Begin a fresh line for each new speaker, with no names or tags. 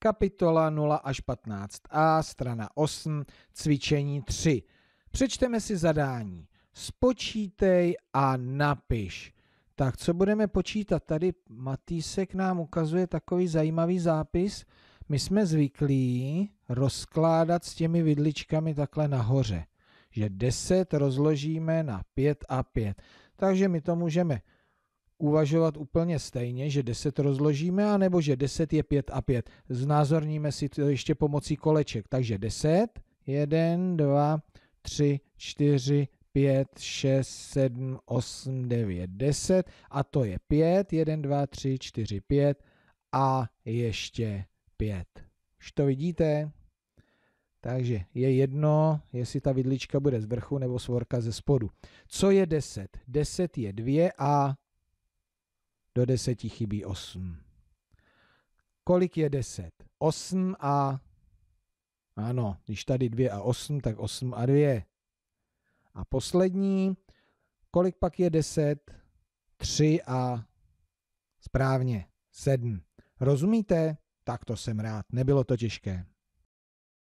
kapitola 0 až 15a, strana 8, cvičení 3. Přečteme si zadání. Spočítej a napiš. Tak co budeme počítat? Tady Matýsek nám ukazuje takový zajímavý zápis. My jsme zvyklí rozkládat s těmi vidličkami takhle nahoře, že 10 rozložíme na 5 a 5. Takže my to můžeme uvažovat úplně stejně, že 10 rozložíme, anebo že 10 je 5 a 5. Znázorníme si to ještě pomocí koleček. Takže 10, 1, 2, 3, 4, 5, 6, 7, 8, 9, 10 a to je 5, 1, 2, 3, 4, 5 a ještě 5. Už to vidíte? Takže je jedno, jestli ta vidlička bude z vrchu nebo svorka ze spodu. Co je 10? 10 je 2 a do deseti chybí osm. Kolik je deset? Osm a... Ano, když tady dvě a osm, tak osm a dvě. A poslední, kolik pak je deset? Tři a... Správně, sedm. Rozumíte? Tak to jsem rád, nebylo to těžké.